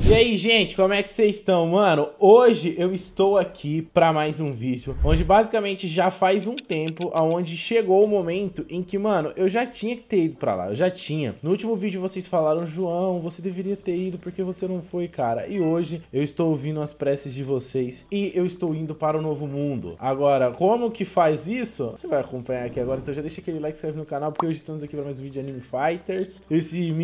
E aí, gente, como é que vocês estão? Mano, hoje eu estou aqui para mais um vídeo, onde basicamente já faz um tempo aonde chegou o momento em que, mano, eu já tinha que ter ido para lá, eu já tinha. No último vídeo vocês falaram, João, você deveria ter ido porque você não foi, cara. E hoje eu estou ouvindo as preces de vocês e eu estou indo para o novo mundo. Agora, como que faz isso? Você vai acompanhar aqui agora, então já deixa aquele like, se inscreve no canal, porque hoje estamos aqui para mais um vídeo de Anime Fighters. Esse,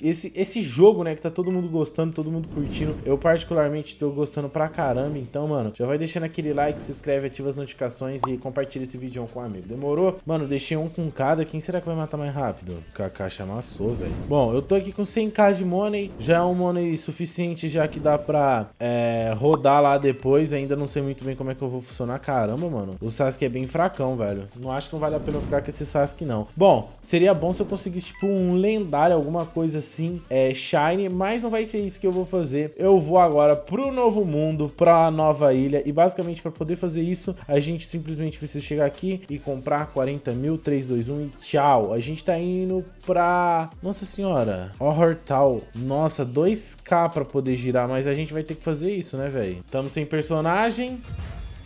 esse, esse jogo, né, que tá todo mundo gostando, todo mundo mundo curtindo. Eu, particularmente, tô gostando pra caramba. Então, mano, já vai deixando aquele like, se inscreve, ativa as notificações e compartilha esse vídeo com um amigo. Demorou? Mano, deixei um com cada. Quem será que vai matar mais rápido? Caixa amassou, velho. Bom, eu tô aqui com 100k de money. Já é um money suficiente, já que dá pra é, rodar lá depois. Ainda não sei muito bem como é que eu vou funcionar. Caramba, mano. O Sasuke é bem fracão, velho. Não acho que não vale a pena eu ficar com esse Sasuke, não. Bom, seria bom se eu conseguisse, tipo, um lendário, alguma coisa assim, é, Shine. Mas não vai ser isso que eu vou vou fazer? Eu vou agora pro novo mundo, pra nova ilha, e basicamente para poder fazer isso, a gente simplesmente precisa chegar aqui e comprar 40 mil, 3, 2, 1 e tchau. A gente tá indo pra... Nossa senhora, Hortal. Nossa, 2k pra poder girar, mas a gente vai ter que fazer isso, né, velho? Tamo sem personagem...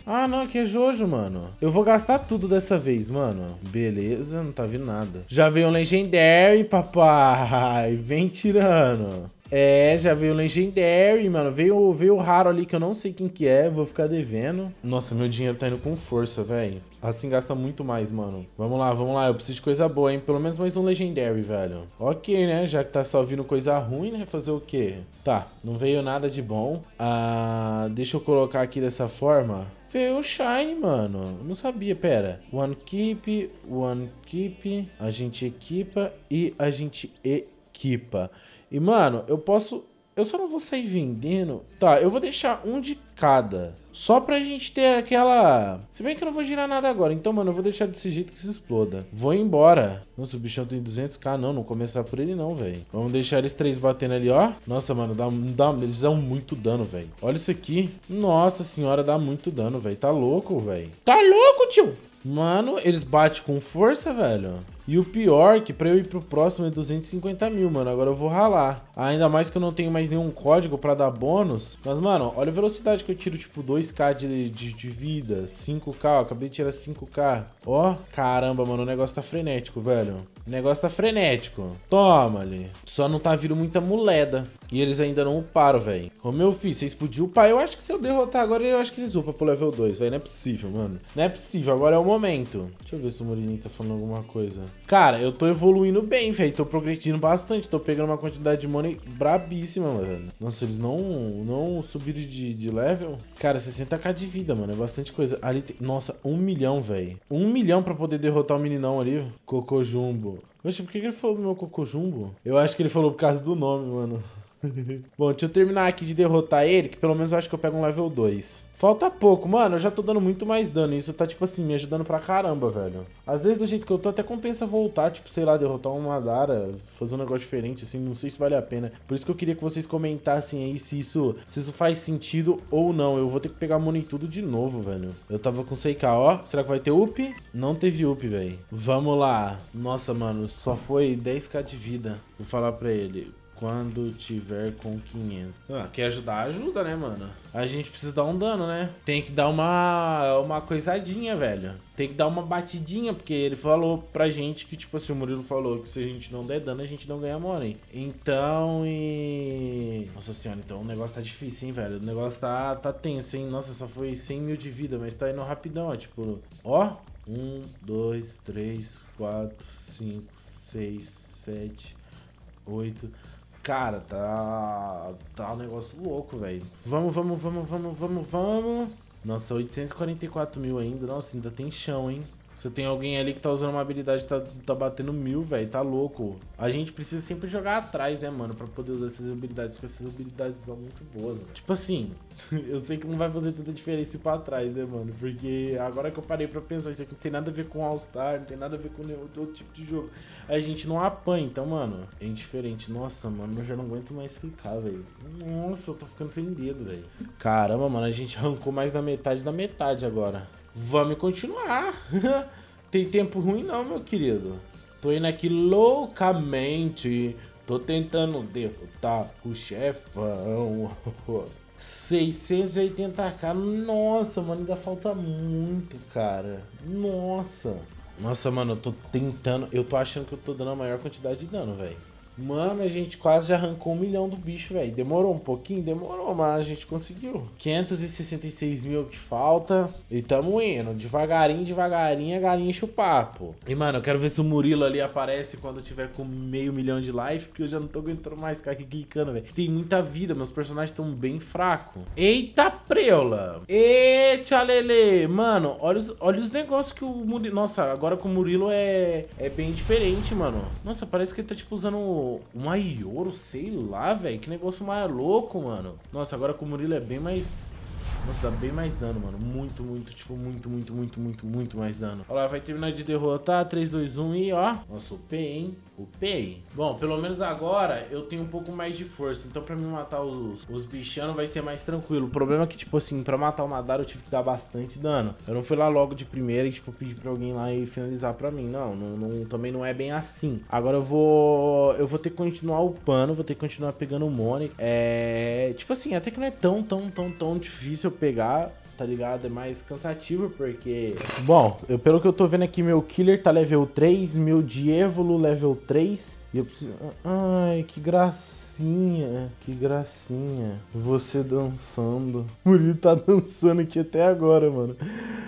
Ah, não, aqui é Jojo, mano. Eu vou gastar tudo dessa vez, mano. Beleza, não tá vindo nada. Já veio um Legendary, papai. Vem tirando. É, já veio o Legendary, mano. Veio, veio o raro ali que eu não sei quem que é, vou ficar devendo. Nossa, meu dinheiro tá indo com força, velho. Assim gasta muito mais, mano. Vamos lá, vamos lá. Eu preciso de coisa boa, hein? Pelo menos mais um Legendary, velho. Ok, né? Já que tá só vindo coisa ruim, né? Fazer o quê? Tá, não veio nada de bom. Ah, deixa eu colocar aqui dessa forma. Veio o Shine, mano. Eu não sabia, pera. One Keep, One Keep. A gente equipa e a gente equipa. E, mano, eu posso... Eu só não vou sair vendendo. Tá, eu vou deixar um de cada. Só pra gente ter aquela... Se bem que eu não vou girar nada agora. Então, mano, eu vou deixar desse jeito que se exploda. Vou embora. Nossa, o bichão tem 200k. Não, não começar por ele não, velho. Vamos deixar eles três batendo ali, ó. Nossa, mano, dá, dá, eles dão muito dano, velho. Olha isso aqui. Nossa senhora, dá muito dano, velho. Tá louco, velho. Tá louco, tio? Mano, eles batem com força, velho. E o pior, é que pra eu ir pro próximo é 250 mil, mano. Agora eu vou ralar. Ainda mais que eu não tenho mais nenhum código pra dar bônus. Mas, mano, olha a velocidade que eu tiro, tipo, 2k de, de, de vida. 5k, ó, acabei de tirar 5k. Ó, caramba, mano, o negócio tá frenético, velho. O negócio tá frenético. Toma ali. Só não tá vindo muita muleda. E eles ainda não uparam, velho. Ô, meu filho, vocês podiam upar. Eu acho que se eu derrotar agora, eu acho que eles upam pro level 2, velho. Não é possível, mano. Não é possível. Agora é o momento. Deixa eu ver se o Mourinho tá falando alguma coisa. Cara, eu tô evoluindo bem, velho. Tô progredindo bastante. Tô pegando uma quantidade de money brabíssima, mano. Nossa, eles não, não subiram de, de level. Cara, 60k de vida, mano. É bastante coisa. Ali tem... Nossa, um milhão, velho. Um milhão pra poder derrotar o meninão ali. Cocô Jumbo. Oxe, por que, que ele falou do meu Cocô Jumbo? Eu acho que ele falou por causa do nome, mano. Bom, deixa eu terminar aqui de derrotar ele, que pelo menos eu acho que eu pego um level 2. Falta pouco, mano. Eu já tô dando muito mais dano. Isso tá, tipo assim, me ajudando pra caramba, velho. Às vezes, do jeito que eu tô, até compensa voltar, tipo, sei lá, derrotar uma Madara, fazer um negócio diferente, assim. Não sei se vale a pena. Por isso que eu queria que vocês comentassem aí se isso, se isso faz sentido ou não. Eu vou ter que pegar a em tudo de novo, velho. Eu tava com 100k, ó. Será que vai ter up? Não teve up, velho. Vamos lá. Nossa, mano, só foi 10k de vida. Vou falar pra ele quando tiver com 500. Ah, quer ajudar, ajuda, né, mano? A gente precisa dar um dano, né? Tem que dar uma, uma coisadinha, velho. Tem que dar uma batidinha, porque ele falou pra gente que, tipo assim, o Murilo falou que se a gente não der dano, a gente não ganha money. Então, e... Nossa senhora, então o negócio tá difícil, hein, velho? O negócio tá, tá tenso, hein? Nossa, só foi 100 mil de vida, mas tá indo rapidão, ó. Tipo, ó. Um, dois, três, quatro, cinco, seis, sete, oito... Cara, tá. Tá um negócio louco, velho. Vamos, vamos, vamos, vamos, vamos, vamos. Nossa, 844 mil ainda. Nossa, ainda tem chão, hein? Você tem alguém ali que tá usando uma habilidade, tá, tá batendo mil, velho, tá louco. A gente precisa sempre jogar atrás, né, mano, pra poder usar essas habilidades, porque essas habilidades são muito boas, mano. Tipo assim, eu sei que não vai fazer tanta diferença ir pra trás, né, mano, porque agora que eu parei pra pensar, isso aqui não tem nada a ver com All-Star, não tem nada a ver com nenhum outro tipo de jogo. A gente não apanha, então, mano, é indiferente. Nossa, mano, eu já não aguento mais explicar, velho. Nossa, eu tô ficando sem dedo, velho. Caramba, mano, a gente arrancou mais da metade da metade agora. Vamos continuar. Tem tempo ruim não, meu querido. Tô indo aqui loucamente. Tô tentando derrotar o chefão. 680k. Nossa, mano, ainda falta muito, cara. Nossa. Nossa, mano, eu tô tentando. Eu tô achando que eu tô dando a maior quantidade de dano, velho. Mano, a gente quase já arrancou um milhão do bicho, velho. Demorou um pouquinho? Demorou, mas a gente conseguiu. 566 mil é que falta. E tamo indo. Devagarinho, devagarinho, a galinha enche o papo. E, mano, eu quero ver se o Murilo ali aparece quando eu tiver com meio milhão de life porque eu já não tô aguentando mais ficar aqui clicando, velho. Tem muita vida, meus personagens estão bem fracos. Eita preula! Eita, Lele! Mano, olha os, olha os negócios que o Murilo... Nossa, agora com o Murilo é, é bem diferente, mano. Nossa, parece que ele tá, tipo, usando ou uma Ioro, sei lá, velho. Que negócio mais louco, mano. Nossa, agora com o Murilo é bem mais... Nossa, dá bem mais dano, mano. Muito, muito, tipo, muito, muito, muito, muito, muito mais dano. Olha lá, vai terminar de derrotar. 3, 2, 1 e ó. Nossa, OP, hein? PEI. Bom, pelo menos agora eu tenho um pouco mais de força. Então pra mim matar os, os bichanos vai ser mais tranquilo. O problema é que, tipo assim, pra matar o Madara eu tive que dar bastante dano. Eu não fui lá logo de primeira e, tipo, pedir pra alguém lá e finalizar pra mim. Não, não, não, também não é bem assim. Agora eu vou... Eu vou ter que continuar upando, vou ter que continuar pegando o Money. É... Tipo assim, até que não é tão, tão, tão, tão difícil pegar tá ligado? É mais cansativo porque. Bom, eu, pelo que eu tô vendo aqui, meu killer tá level 3, meu Dievolo level 3. E eu preciso. Ai, que gracinha. Que gracinha. Você dançando. O Murilo tá dançando aqui até agora, mano.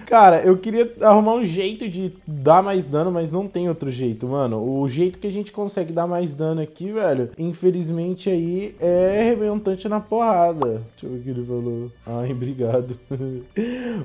Cara, eu queria arrumar um jeito de dar mais dano, mas não tem outro jeito, mano. O jeito que a gente consegue dar mais dano aqui, velho, infelizmente aí é arrebentante na porrada. Deixa eu ver o que ele falou. Ai, obrigado.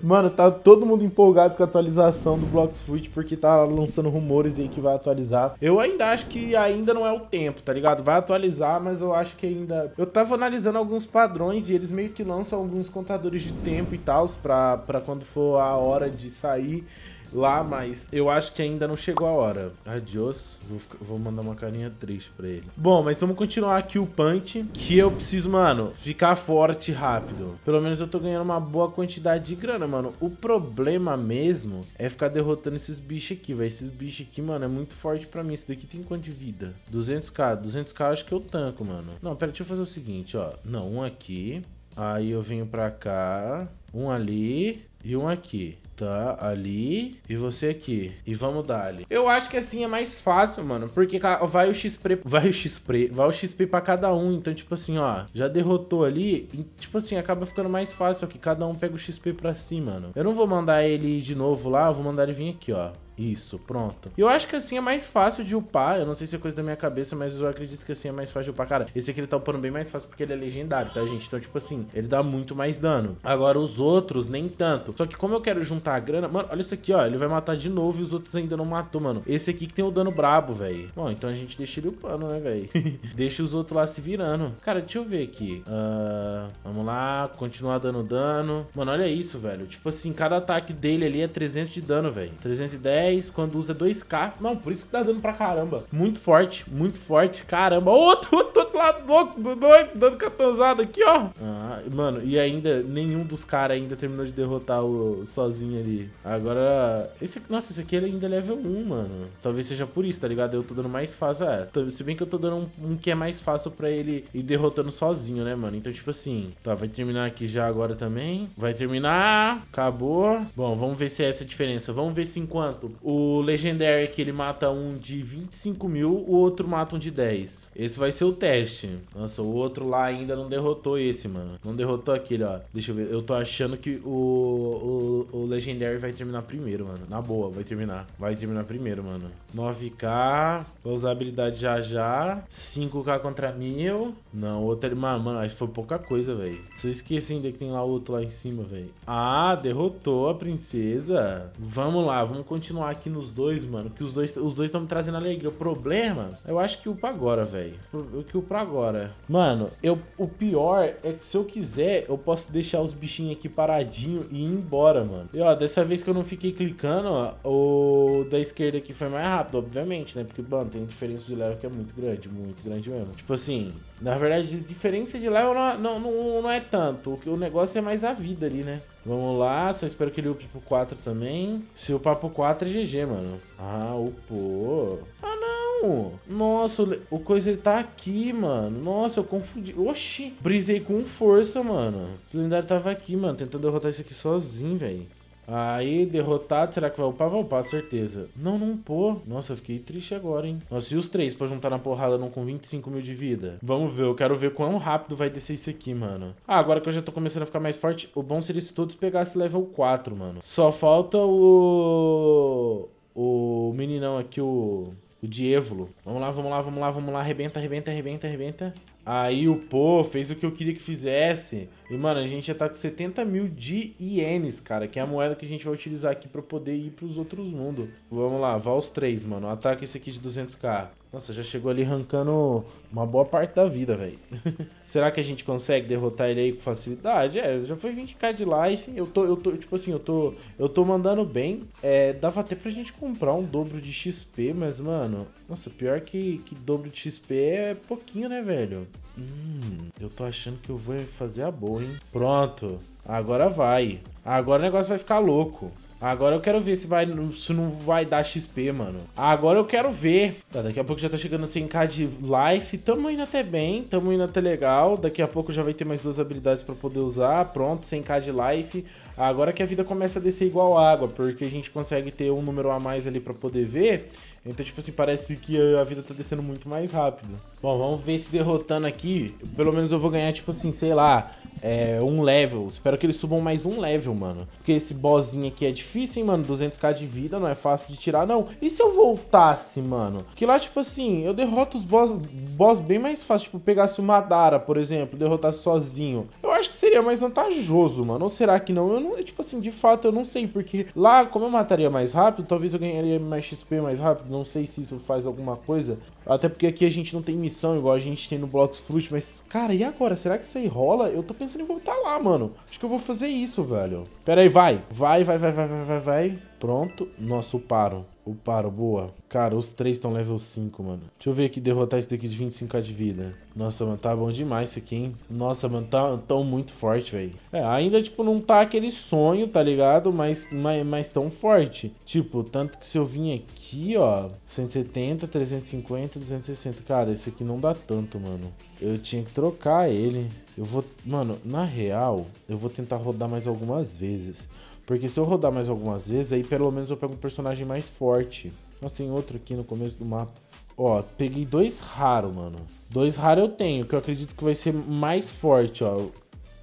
Mano, tá todo mundo empolgado com a atualização do Blocks Fruit porque tá lançando rumores aí que vai atualizar. Eu ainda acho que ainda não é o tempo, tá ligado? Vai atualizar, mas eu acho que ainda. Eu tava analisando alguns padrões e eles meio que lançam alguns contadores de tempo e tal pra, pra quando for a hora de sair lá, mas eu acho que ainda não chegou a hora. Adiós. Vou, ficar, vou mandar uma carinha triste pra ele. Bom, mas vamos continuar aqui o punch, que eu preciso, mano, ficar forte rápido. Pelo menos eu tô ganhando uma boa quantidade de grana, mano. O problema mesmo é ficar derrotando esses bichos aqui, velho. Esses bichos aqui, mano, é muito forte pra mim. Esse daqui tem quanto de vida? 200k. 200k eu acho que eu tanco, mano. Não, pera, deixa eu fazer o seguinte, ó. Não, um aqui. Aí eu venho pra cá. Um ali e um aqui. Tá, ali. E você aqui. E vamos dali. Eu acho que assim é mais fácil, mano. Porque vai o XP. Vai o XP. Vai o XP pra cada um. Então, tipo assim, ó. Já derrotou ali. E, tipo assim, acaba ficando mais fácil. que cada um pega o XP pra si, mano. Eu não vou mandar ele de novo lá. Eu vou mandar ele vir aqui, ó. Isso, pronto. Eu acho que assim é mais fácil de upar. Eu não sei se é coisa da minha cabeça, mas eu acredito que assim é mais fácil de upar. Cara, esse aqui ele tá upando bem mais fácil porque ele é legendário, tá, gente? Então, tipo assim, ele dá muito mais dano. Agora, os outros, nem tanto. Só que como eu quero juntar a grana... Mano, olha isso aqui, ó. Ele vai matar de novo e os outros ainda não matou, mano. Esse aqui que tem o dano brabo, velho. Bom, então a gente deixa ele upando, né, velho? deixa os outros lá se virando. Cara, deixa eu ver aqui. Uh, vamos lá. Continuar dando dano. Mano, olha isso, velho. Tipo assim, cada ataque dele ali é 300 de dano, velho. 310, quando usa 2k. Não, por isso que dá dando pra caramba. Muito forte, muito forte. Caramba. Outro, outro, outro lado louco do doido, dando catanzada aqui, ó. Ah, mano, e ainda nenhum dos caras ainda terminou de derrotar o, sozinho ali. Agora, esse, nossa, esse aqui ainda é level 1, mano. Talvez seja por isso, tá ligado? Eu tô dando mais fácil. Ah, se bem que eu tô dando um, um que é mais fácil pra ele ir derrotando sozinho, né, mano? Então, tipo assim, tá, vai terminar aqui já agora também. Vai terminar, acabou. Bom, vamos ver se é essa a diferença. Vamos ver se enquanto o Legendary aqui, ele mata um de 25 mil, o outro mata um de 10. Esse vai ser o teste. Nossa, o outro lá ainda não derrotou esse, mano. Não derrotou aquele, ó. Deixa eu ver. Eu tô achando que o o, o, Legendary vai terminar primeiro, mano. Na boa, vai terminar. Vai terminar primeiro, mano. 9k. Vou usar a habilidade já já. 5k contra mil. Não, outra... Mano, mano, acho que foi pouca coisa, velho. Se eu esqueci ainda que tem lá outro lá em cima, velho. Ah, derrotou a princesa. Vamos lá, vamos continuar aqui nos dois, mano. Que os dois os dois estão me trazendo alegria. O problema, eu acho que upa agora, velho. O que upa agora. Mano, eu, o pior é que se eu quiser, eu posso deixar os bichinhos aqui paradinho e embora, mano. E ó, dessa vez que eu não fiquei clicando, ó, o da esquerda aqui foi mais rápido, obviamente, né? Porque, mano, tem diferença de level que é muito grande, muito grande mesmo. Tipo assim, na verdade, a diferença de level não, não, não, é tanto. O, o negócio é mais a vida ali, né? Vamos lá, só espero que ele upe pro 4 também. Se upar pro 4 é GG, mano. Ah, upou. Ah, não. Nossa, o coisa ele tá aqui, mano. Nossa, eu confundi. Oxi. Brisei com força, mano. O lendário tava aqui, mano, tentando derrotar isso aqui sozinho, velho. Aí, derrotado, será que vai upar? Vai upar, certeza. Não, não upou. Nossa, eu fiquei triste agora, hein? Nossa, e os três pra juntar na porrada não com 25 mil de vida? Vamos ver, eu quero ver quão rápido vai descer isso aqui, mano. Ah, agora que eu já tô começando a ficar mais forte, o bom seria se todos pegassem level 4, mano. Só falta o... O meninão aqui, o... O Dievolo. Vamos lá, vamos lá, vamos lá, vamos lá. Arrebenta, arrebenta, arrebenta, arrebenta. Aí o Pô fez o que eu queria que fizesse. E, mano, a gente já tá com 70 mil de ienes, cara. Que é a moeda que a gente vai utilizar aqui pra poder ir pros outros mundos. Vamos lá, vá os três, mano. Ataca esse aqui de 200k. Nossa, já chegou ali arrancando uma boa parte da vida, velho. Será que a gente consegue derrotar ele aí com facilidade? É, já foi 20k de life. Eu tô, eu tô, tipo assim, eu tô, eu tô mandando bem. É, dava até pra gente comprar um dobro de XP, mas, mano, nossa, pior que, que dobro de XP é pouquinho, né, velho? Hum, eu tô achando que eu vou fazer a boa, hein? Pronto. Agora vai. Agora o negócio vai ficar louco. Agora eu quero ver se vai se não vai dar XP, mano. Agora eu quero ver. Tá, daqui a pouco já tá chegando 100k de life. Tamo indo até bem, tamo indo até legal. Daqui a pouco já vai ter mais duas habilidades pra poder usar. Pronto, 100k de life. Agora que a vida começa a descer igual água, porque a gente consegue ter um número a mais ali pra poder ver. Então, tipo assim, parece que a vida tá descendo muito mais rápido. Bom, vamos ver se derrotando aqui, pelo menos eu vou ganhar, tipo assim, sei lá, é, um level. Espero que eles subam mais um level, mano. Porque esse bossinho aqui é difícil, hein, mano. 200k de vida, não é fácil de tirar, não. E se eu voltasse, mano? Que lá, tipo assim, eu derroto os boss, boss bem mais fácil. Tipo, pegasse o Madara, por exemplo, derrotasse sozinho. Eu acho que seria mais vantajoso, mano. Ou será que não? Eu não, tipo assim, de fato eu não sei, porque lá, como eu mataria mais rápido, talvez eu ganharia mais XP mais rápido. Não sei se isso faz alguma coisa. Até porque aqui a gente não tem missão igual a gente tem no Blocks Fruit, mas, cara, e agora? Será que isso aí rola? Eu tô pensando em voltar lá, mano. Acho que eu vou fazer isso, velho. Pera aí, vai. Vai, vai, vai, vai, vai, vai, vai. Pronto. nosso paro. O paro boa. Cara, os três estão level 5, mano. Deixa eu ver aqui, derrotar esse daqui de 25k de vida. Nossa, mano, tá bom demais isso aqui, hein? Nossa, mano, tá tão muito forte, velho. É, ainda, tipo, não tá aquele sonho, tá ligado? Mas, mas, mas tão forte. Tipo, tanto que se eu vim aqui, ó, 170, 350, 260. Cara, esse aqui não dá tanto, mano. Eu tinha que trocar ele. Eu vou... Mano, na real, eu vou tentar rodar mais algumas vezes. Porque se eu rodar mais algumas vezes, aí pelo menos eu pego um personagem mais forte. Nossa, tem outro aqui no começo do mapa. Ó, peguei dois raros, mano. Dois raros eu tenho, que eu acredito que vai ser mais forte, ó.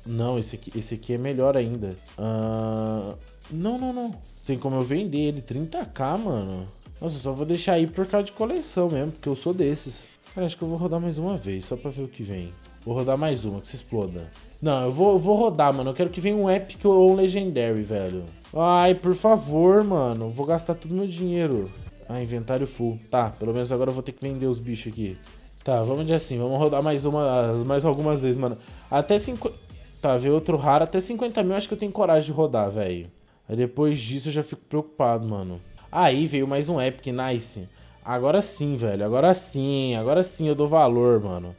Não, esse aqui, esse aqui é melhor ainda. Uh... Não, não, não. Tem como eu vender ele. 30k, mano. Nossa, eu só vou deixar aí por causa de coleção mesmo, porque eu sou desses. Cara, acho que eu vou rodar mais uma vez, só pra ver o que vem. Vou rodar mais uma, que se exploda. Não, eu vou, eu vou rodar, mano. Eu quero que venha um épico ou um legendary, velho. Ai, por favor, mano. Vou gastar todo meu dinheiro. Ah, inventário full. Tá, pelo menos agora eu vou ter que vender os bichos aqui. Tá, vamos de assim. Vamos rodar mais uma, mais algumas vezes, mano. Até 50... Tá, veio outro raro. Até 50 mil acho que eu tenho coragem de rodar, velho. Aí depois disso eu já fico preocupado, mano. Aí veio mais um Epic, nice. Agora sim, velho. Agora sim. Agora sim eu dou valor, mano.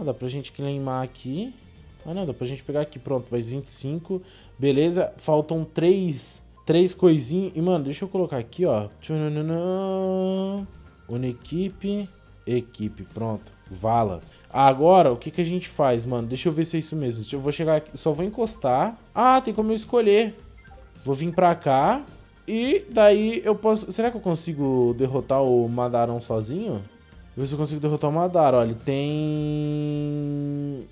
Ah, dá pra gente claimar aqui. Ah, não, dá pra gente pegar aqui. Pronto, mais 25. Beleza, faltam três, três coisinhas. E, mano, deixa eu colocar aqui, ó. Unequipe, equipe, equipe, pronto. Vala. Agora, o que, que a gente faz, mano? Deixa eu ver se é isso mesmo. Eu vou chegar aqui, só vou encostar. Ah, tem como eu escolher. Vou vir pra cá. E daí eu posso... Será que eu consigo derrotar o Madarão sozinho? Ver se eu consigo derrotar o Madara. Olha, ele tem.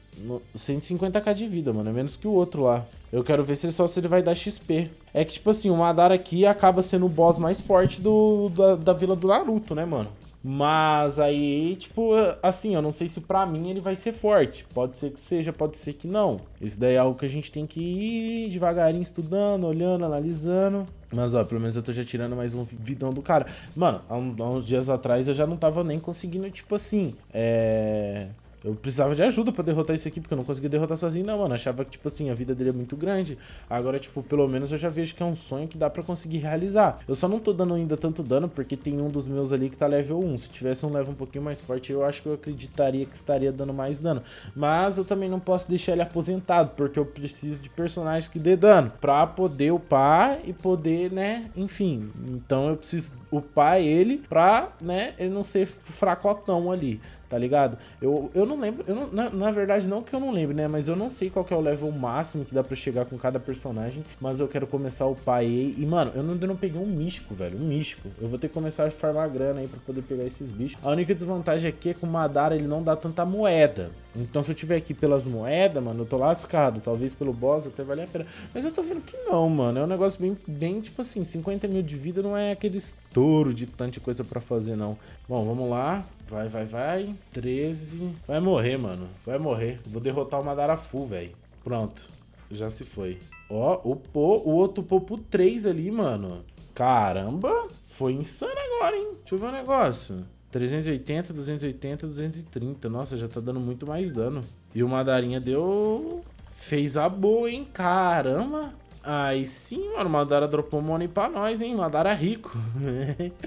150k de vida, mano. É menos que o outro lá. Eu quero ver se ele só se ele vai dar XP. É que, tipo assim, o Madara aqui acaba sendo o boss mais forte do, da, da vila do Naruto, né, mano? Mas aí, tipo, assim, eu não sei se para mim ele vai ser forte. Pode ser que seja, pode ser que não. Isso daí é algo que a gente tem que ir devagarinho estudando, olhando, analisando. Mas ó, pelo menos eu tô já tirando mais um vidão do cara. Mano, há, uns dias atrás eu já não tava nem conseguindo, tipo assim, é. Eu precisava de ajuda pra derrotar isso aqui, porque eu não conseguia derrotar sozinho, não, mano. achava que, tipo assim, a vida dele é muito grande. Agora, tipo, pelo menos eu já vejo que é um sonho que dá pra conseguir realizar. Eu só não tô dando ainda tanto dano, porque tem um dos meus ali que tá level 1. Se tivesse um level um pouquinho mais forte, eu acho que eu acreditaria que estaria dando mais dano. Mas eu também não posso deixar ele aposentado, porque eu preciso de personagens que dê dano. Pra poder upar e poder, né, enfim. Então eu preciso upar ele pra, né, ele não ser fracotão ali tá ligado? Eu, eu não lembro, eu não, na, na, verdade não que eu não lembro, né? Mas eu não sei qual é o level máximo que dá pra chegar com cada personagem, mas eu quero começar o pai e, mano, eu não, não peguei um místico, velho, um místico. Eu vou ter que começar a farmar grana aí pra poder pegar esses bichos. A única desvantagem é que com o Madara ele não dá tanta moeda. Então se eu tiver aqui pelas moedas, mano, eu tô lascado. Talvez pelo boss até valer a pena. Mas eu tô vendo que não, mano. É um negócio bem, bem tipo assim, 50 mil de vida não é aquele estouro de tanta coisa pra fazer, não. Bom, vamos lá. Vai, vai, vai. 13. Vai morrer, mano. Vai morrer. Vou derrotar o Madarafu, velho. Pronto. Já se foi. Ó, o Po, o outro Popo pro 3 ali, mano. Caramba. Foi insano agora, hein? Deixa eu ver um negócio. 380, 280, 230. Nossa, já tá dando muito mais dano. E o Madarinha deu... Fez a boa, hein? Caramba. Aí sim, mano, Madara dropou money pra nós, hein? Madara rico.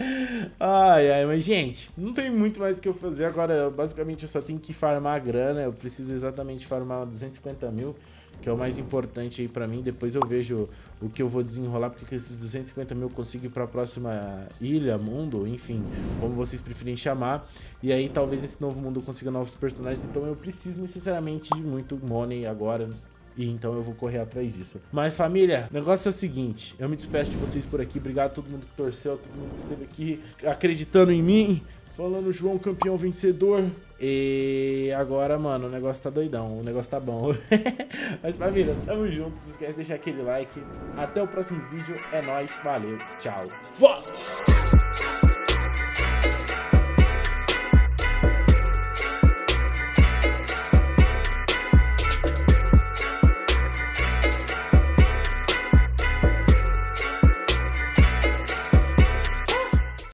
ai, ai, mas gente, não tem muito mais o que eu fazer agora. basicamente, eu só tenho que farmar a grana. Eu preciso exatamente farmar 250 mil, que é o mais importante aí pra mim. Depois eu vejo o que eu vou desenrolar, porque esses 250 mil eu consigo ir pra próxima ilha, mundo, enfim, como vocês preferirem chamar. E aí, talvez esse novo mundo consiga novos personagens. Então, eu preciso necessariamente de muito money agora. E então eu vou correr atrás disso. Mas família, o negócio é o seguinte, eu me despeço de vocês por aqui. Obrigado a todo mundo que torceu, todo mundo que esteve aqui acreditando em mim. Falando João campeão vencedor. E agora, mano, o negócio tá doidão, o negócio tá bom. Mas família, tamo junto, se esquece de deixar aquele like. Até o próximo vídeo, é nóis, valeu, tchau. Fala!